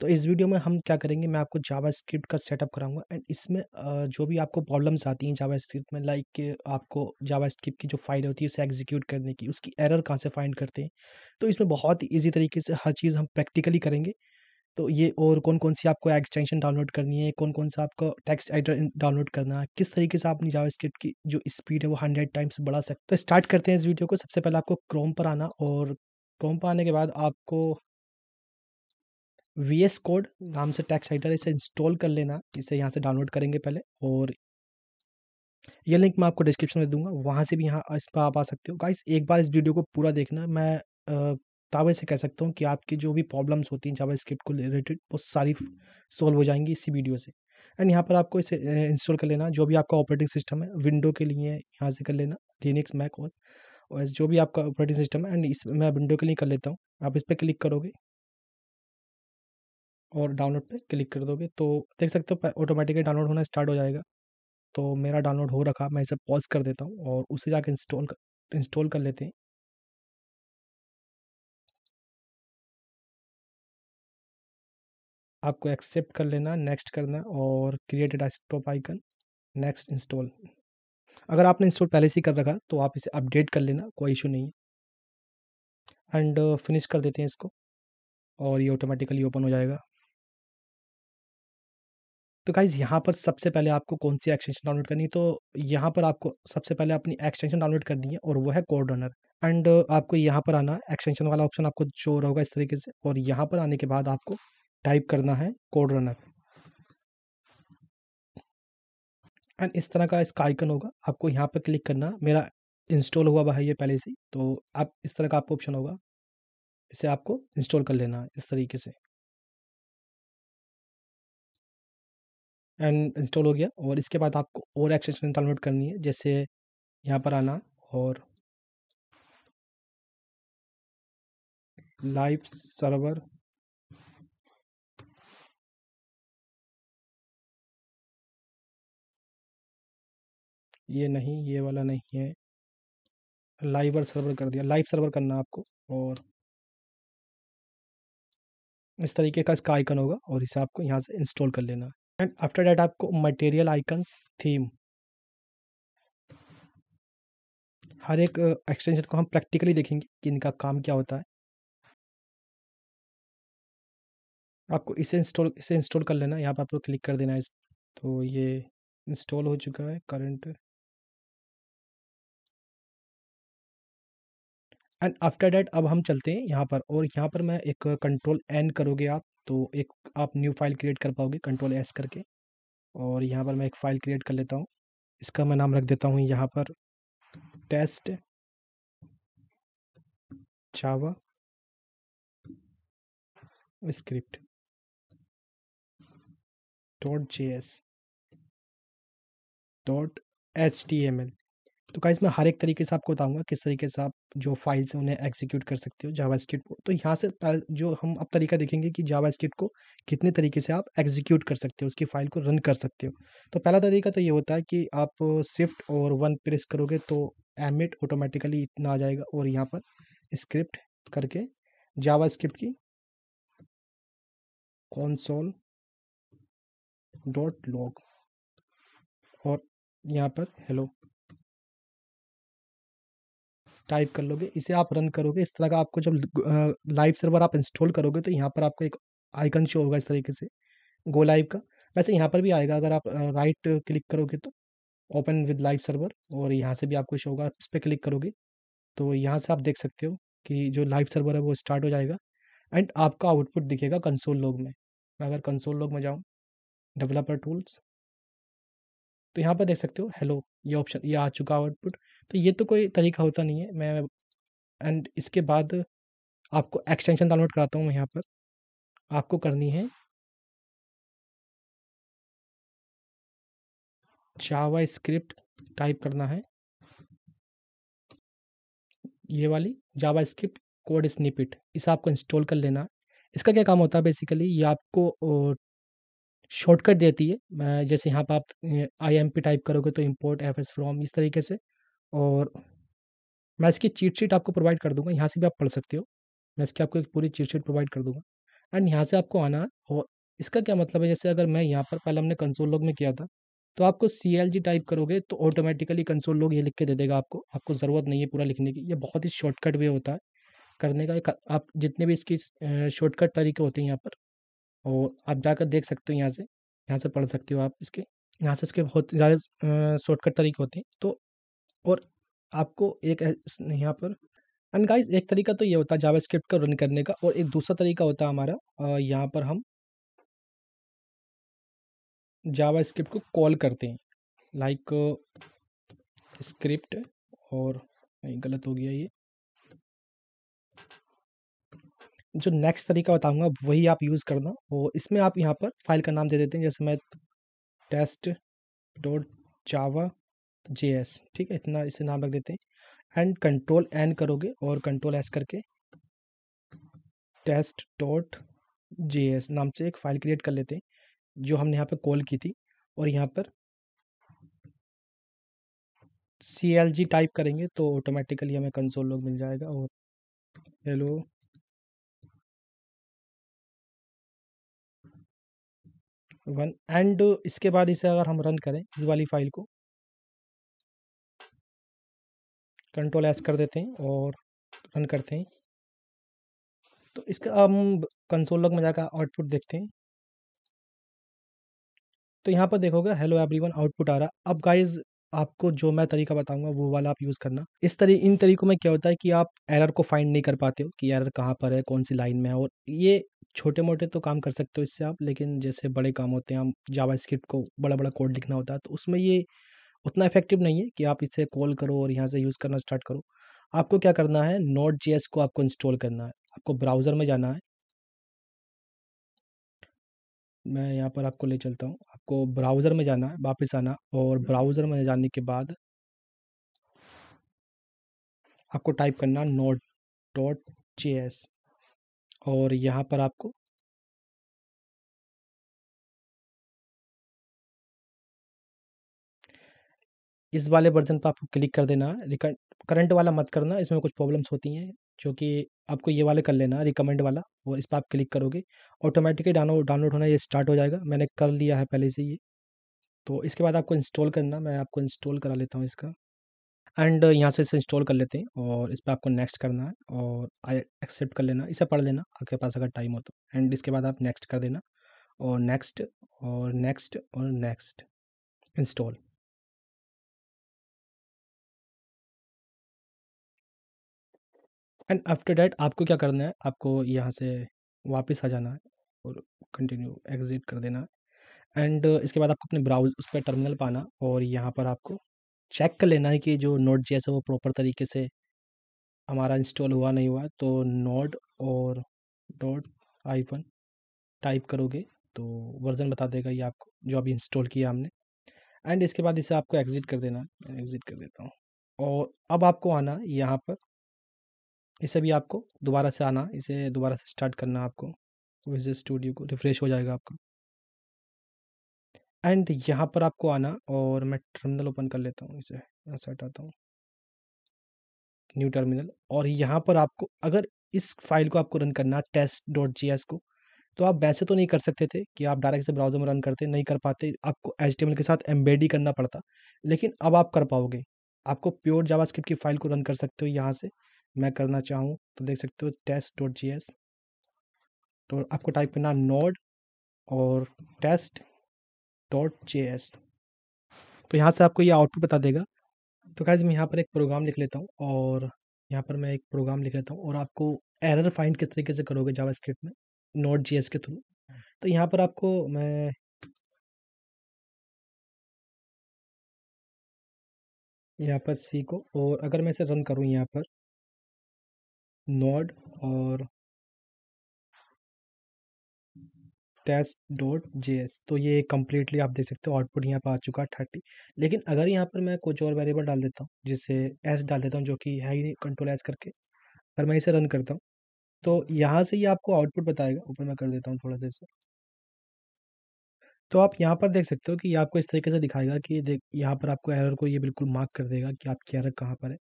तो इस वीडियो में हम क्या करेंगे मैं आपको जावा स्क्रिप्ट का सेटअप कराऊंगा एंड इसमें जो भी आपको प्रॉब्लम्स आती हैं जावा स्क्रिप्ट में लाइक आपको जावा स्क्रिप्ट की जो फाइल होती है उसे एग्जीक्यूट करने की उसकी एरर कहाँ से फाइंड करते हैं तो इसमें बहुत ही ईजी तरीके से हर चीज़ हम प्रैक्टिकली करेंगे तो ये और कौन कौन सी आपको एक्सटेंशन डाउनलोड करनी है कौन कौन सा आपको टेक्स्ट एडिटर डाउनलोड करना है किस तरीके से अपनी जावा स्क्रिप्ट की जो स्पीड है वो हंड्रेड टाइम्स बढ़ा सकते तो स्टार्ट करते हैं इस वीडियो को सबसे पहले आपको क्रोम पर आना और क्रोम पर आने के बाद आपको वी एस कोड नाम से टैक्स राइटर इसे इंस्टॉल कर लेना इसे यहाँ से डाउनलोड करेंगे पहले और ये लिंक मैं आपको डिस्क्रिप्शन में दूंगा वहाँ से भी यहाँ इस पर आप आ सकते हो गाइस एक बार इस वीडियो को पूरा देखना मैं दावे से कह सकता हूँ कि आपकी जो भी प्रॉब्लम्स होती हैं जावा स्क्रिप्ट को रिलेटेड वो सारी सॉल्व हो जाएंगी इसी वीडियो से एंड यहाँ पर आपको इसे इंस्टॉल कर लेना जो भी आपका ऑपरेटिंग सिस्टम है विंडो के लिए यहाँ से कर लेना लिनिक्स मैक और जो भी आपका ऑपरेटिंग सिस्टम है एंड इस मैं विंडो के लिए कर लेता हूँ आप इस पर क्लिक करोगे और डाउनलोड पे क्लिक कर दोगे तो देख सकते हो ऑटोमेटिकली डाउनलोड होना स्टार्ट हो जाएगा तो मेरा डाउनलोड हो रखा मैं इसे पॉज कर देता हूँ और उसे जाकर इंस्टॉल कर इंस्टॉल कर लेते हैं आपको एक्सेप्ट कर लेना नेक्स्ट करना और create desktop icon next install अगर आपने इंस्टॉल पहले से कर रखा तो आप इसे अपडेट कर लेना कोई इशू नहीं है एंड फिनिश uh, कर देते हैं इसको और ये ऑटोमेटिकली ओपन हो जाएगा तो गाइज़ यहाँ पर सबसे पहले आपको कौन सी एक्सटेंशन डाउनलोड करनी है तो यहाँ पर आपको सबसे पहले अपनी एक्सटेंशन डाउनलोड करनी है और वो है कोड रनर एंड आपको यहाँ पर आना एक्सटेंशन वाला ऑप्शन आपको शो होगा इस तरीके से और यहाँ पर आने के बाद आपको टाइप करना है कोड रनर एंड इस तरह का इसका आइकन होगा आपको यहाँ पर क्लिक करना मेरा इंस्टॉल हुआ हुआ है ये पहले से तो आप इस तरह का आपको ऑप्शन होगा इसे आपको इंस्टॉल कर लेना है इस तरीके से एंड इंस्टॉल हो गया और इसके बाद आपको और एक्सटेंशन डाउनलोड करनी है जैसे यहाँ पर आना और लाइव सर्वर ये नहीं ये वाला नहीं है लाइवर सर्वर कर दिया लाइव सर्वर करना आपको और इस तरीके का इसका आइकन होगा और इसे आपको यहाँ से इंस्टॉल कर लेना एंड आफ्टर डैट आपको मटेरियल आइकन्स थीम हर एक एक्सटेंशन को हम प्रैक्टिकली देखेंगे कि इनका काम क्या होता है आपको इसे इंस्टॉल इसे इंस्टॉल कर लेना यहाँ पर आपको क्लिक कर देना है इस तो ये इंस्टॉल हो चुका है करंट एंड आफ्टर डैट अब हम चलते हैं यहाँ पर और यहाँ पर मैं एक कंट्रोल एन करोगे आप तो एक आप न्यू फाइल क्रिएट कर पाओगे कंट्रोल एस करके और यहाँ पर मैं एक फ़ाइल क्रिएट कर लेता हूँ इसका मैं नाम रख देता हूँ यहाँ पर test JavaScript dot J S dot H T M L तो गाइज मैं हर एक तरीके से आपको बताऊंगा किस तरीके से आप जो फाइल्स उन्हें एग्जीक्यूट कर सकते हो जावा को तो यहाँ से जो हम अब तरीका देखेंगे कि जावा को कितने तरीके से आप एग्जीक्यूट कर सकते हो उसकी फाइल को रन कर सकते हो तो पहला तरीका तो ये होता है कि आप स्विफ्ट और वन प्रेस करोगे तो एमिट ऑटोमेटिकली इतना आ जाएगा और यहाँ पर स्क्रिप्ट करके जावा की कॉन्सोल डॉट लॉग और यहाँ पर हेलो टाइप कर लोगे इसे आप रन करोगे इस तरह का आपको जब लाइव सर्वर आप इंस्टॉल करोगे तो यहाँ पर आपको एक आइकन शो होगा इस तरीके से गो लाइव का वैसे यहाँ पर भी आएगा अगर आप राइट क्लिक करोगे तो ओपन विद लाइव सर्वर और यहाँ से भी आपको शो होगा इस पर क्लिक करोगे तो यहाँ से आप देख सकते हो कि जो लाइव सर्वर है वो स्टार्ट हो जाएगा एंड आपका आउटपुट दिखेगा कंसोल लॉग में मैं अगर कंसोल लॉग में जाऊँ डेवलपर टूल्स तो यहाँ पर देख सकते हो हेलो ये ऑप्शन ये आ चुका आउटपुट तो ये तो कोई तरीका होता नहीं है मैं एंड इसके बाद आपको एक्सटेंशन डाउनलोड कराता हूँ मैं यहाँ पर आपको करनी है जावा स्क्रिप्ट टाइप करना है ये वाली जावा स्क्रिप्ट कोड स्निपिट इसे आपको इंस्टॉल कर लेना इसका क्या काम होता है बेसिकली ये आपको शॉर्टकट देती है जैसे यहाँ पर आप आई एम पी टाइप करोगे तो इम्पोर्ट एफ एस फ्रॉम इस तरीके से और मैं इसकी चीट शीट आपको प्रोवाइड कर दूंगा यहाँ से भी आप पढ़ सकते हो मैं इसकी आपको एक पूरी चीट शीट प्रोवाइड कर दूंगा एंड यहाँ से आपको आना है और इसका क्या मतलब है जैसे अगर मैं यहाँ पर पहले हमने कंसोल लॉग में किया था तो आपको सी एल जी टाइप करोगे तो ऑटोमेटिकली कंसोल लॉग ये लिख के दे देगा आपको आपको ज़रूरत नहीं है पूरा लिखने की ये बहुत ही शॉर्टकट वे होता है करने का आप जितने भी इसकी शॉर्टकट तरीके होते हैं यहाँ पर और आप जाकर देख सकते हो यहाँ से यहाँ से पढ़ सकते हो आप इसके यहाँ से इसके बहुत ज़्यादा शॉर्टकट तरीके होते हैं तो और आपको एक यहाँ पर एंड गाइस एक तरीका तो ये होता है जावा स्क्रिप्ट को रन करने का और एक दूसरा तरीका होता है हमारा यहाँ पर हम जावा स्क्रिप्ट को कॉल करते हैं लाइक स्क्रिप्ट और गलत हो गया ये जो नेक्स्ट तरीका बताऊंगा वही आप यूज़ करना और इसमें आप यहाँ पर फाइल का नाम दे देते हैं जैसे मैं test dot java J S ठीक है इतना इसे नाम रख देते हैं एंड कंट्रोल एन करोगे और कंट्रोल एस करके टेस्ट डॉट जे एस नाम से एक फाइल क्रिएट कर लेते हैं जो हमने यहाँ पर कॉल की थी और यहाँ पर सी एल जी टाइप करेंगे तो ऑटोमेटिकली हमें कंसोल लोग मिल जाएगा और हेलो वन एंड इसके बाद इसे अगर हम रन करें इस वाली फाइल को कंट्रोल एस कर देते हैं और रन करते हैं तो इसका हम कंसोल लॉग में जाकर आउटपुट देखते हैं तो यहाँ पर देखोगे हेलो एवरीवन आउटपुट आ रहा है अब गाइज आपको जो मैं तरीका बताऊंगा वो वाला आप यूज़ करना इस तरी इन तरीकों में क्या होता है कि आप एरर को फाइंड नहीं कर पाते हो कि एरर कहाँ पर है कौन सी लाइन में है और ये छोटे मोटे तो काम कर सकते हो इससे आप लेकिन जैसे बड़े काम होते हैं हम जावा स्क्रिप्ट को बड़ा बड़ा कोड लिखना होता है तो उसमें ये उतना इफेक्टिव नहीं है कि आप इसे कॉल करो और यहाँ से यूज़ करना स्टार्ट करो आपको क्या करना है नोट जी को आपको इंस्टॉल करना है आपको ब्राउज़र में जाना है मैं यहाँ पर आपको ले चलता हूँ आपको ब्राउज़र में जाना है वापस आना और ब्राउज़र में जाने के बाद आपको टाइप करना नोट डॉट जे और यहाँ पर आपको इस वाले वर्जन पर आपको क्लिक कर देना करंट वाला मत करना इसमें कुछ प्रॉब्लम्स होती हैं जो कि आपको ये वाले कर लेना रिकमेंड वाला और इस पर आप क्लिक करोगे ऑटोमेटिकली डाउनलोड डाउनलोड होना ये स्टार्ट हो जाएगा मैंने कर लिया है पहले से ये तो इसके बाद आपको इंस्टॉल करना मैं आपको इंस्टॉल करा लेता हूँ इसका एंड यहाँ से इसे इंस्टॉल कर लेते हैं और इस पर आपको नेक्स्ट करना है और आई एक्सेप्ट कर लेना इसे पढ़ लेना आपके पास अगर टाइम हो तो एंड इसके बाद आप नेक्स्ट कर देना और नेक्स्ट और नेक्स्ट और next install and after that आपको क्या करना है आपको यहाँ से वापस आ जाना है और कंटिन्यू एग्जिट कर देना है एंड इसके बाद आपको अपने ब्राउज उस पर टर्मिनल पाना और यहाँ पर आपको चेक कर लेना है कि जो नोट जी है वो प्रॉपर तरीके से हमारा इंस्टॉल हुआ नहीं हुआ तो नोट और डॉट आईफन टाइप करोगे तो वर्ज़न बता देगा ये आपको जो अभी इंस्टॉल किया हमने एंड इसके बाद इसे आपको एग्ज़िट कर देना है एग्ज़िट कर देता हूँ और अब आपको आना यहाँ पर इसे भी आपको दोबारा से आना इसे दोबारा से स्टार्ट करना आपको विज स्टूडियो को रिफ्रेश हो जाएगा आपका एंड यहाँ पर आपको आना और मैं टर्मिनल ओपन कर लेता हूँ इसे यहाँ से हटाता हूँ न्यू टर्मिनल और यहाँ पर आपको अगर इस फाइल को आपको रन करना टेस्ट डॉट जी एस को तो आप वैसे तो नहीं कर सकते थे कि आप डायरेक्ट से ब्राउजर में रन करते नहीं कर पाते आपको एच के साथ एम करना पड़ता लेकिन अब आप कर पाओगे आपको प्योर जावा की फाइल को रन कर सकते हो यहाँ से मैं करना चाहूँ तो देख सकते हो टेस्ट डॉट जी एस तो आपको टाइप करना नोड और टेस्ट डॉट जे एस तो यहाँ से आपको ये आउटपुट बता देगा तो खैर मैं यहाँ पर एक प्रोग्राम लिख लेता हूँ और यहाँ पर मैं एक प्रोग्राम लिख लेता हूँ और आपको एरर फाइंड किस तरीके से करोगे जावा स्क्रिप्ट में नोट जी के थ्रू तो यहाँ पर आपको मैं यहाँ पर सी को और अगर मैं इसे रन करूँ यहाँ पर node और टेस्ट डॉट जे एस तो ये कम्प्लीटली आप देख सकते हो आउटपुट यहाँ पर आ चुका है थर्टी लेकिन अगर यहाँ पर मैं कुछ और वेरिएबल डाल देता हूँ जिसे एस डाल देता हूँ जो कि है ही नहीं कंट्रोल एस करके अगर मैं इसे रन करता हूँ तो यहाँ से ये यह आपको आउटपुट बताएगा ऊपर मैं कर देता हूँ थोड़ा देर से तो आप यहाँ पर देख सकते हो कि ये आपको इस तरीके से दिखाएगा कि देख यहाँ पर आपको एरर को ये बिल्कुल मार्क कर देगा कि आपकी एरर कहाँ पर है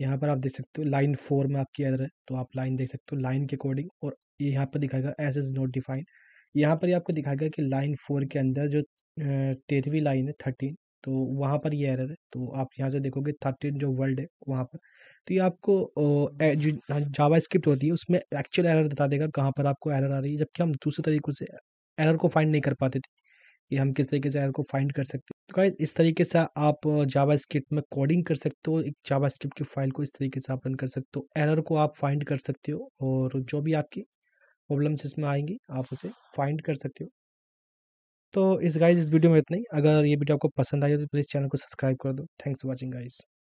यहाँ पर आप देख सकते हो लाइन फोर में आपकी एरर है तो आप लाइन देख सकते हो लाइन के अकॉर्डिंग और ये यहाँ पर दिखाएगा एस इज़ नॉट डिफाइंड यहाँ पर ये आपको दिखाएगा कि लाइन फोर के अंदर जो तेरहवीं लाइन है थर्टीन तो वहाँ पर ये एरर है तो आप यहाँ से देखोगे थर्टीन जो वर्ल्ड है वहाँ पर तो ये आपको जो जावा स्क्रिप्ट होती है उसमें एक्चुअल एरर बता देगा कहाँ पर आपको एरर आ रही है जबकि हम दूसरे तरीक़ों से एरर को फाइंड नहीं कर पाते थे कि हम किस तरीके से एरर को फाइंड कर सकते हैं तो गाइज इस तरीके से आप जावा स्क्रिप्ट में कोडिंग कर सकते हो एक जावा स्क्रिप्ट की फाइल को इस तरीके से आप रन कर सकते हो एरर को आप फाइंड कर सकते हो और जो भी आपकी प्रॉब्लम्स इसमें आएंगी आप उसे फाइंड कर सकते हो तो इस गाइज इस वीडियो में इतना ही अगर ये वीडियो आपको पसंद आई तो प्लीज़ चैनल को सब्सक्राइब कर दो थैंक्स फॉर वॉचिंग गाइज़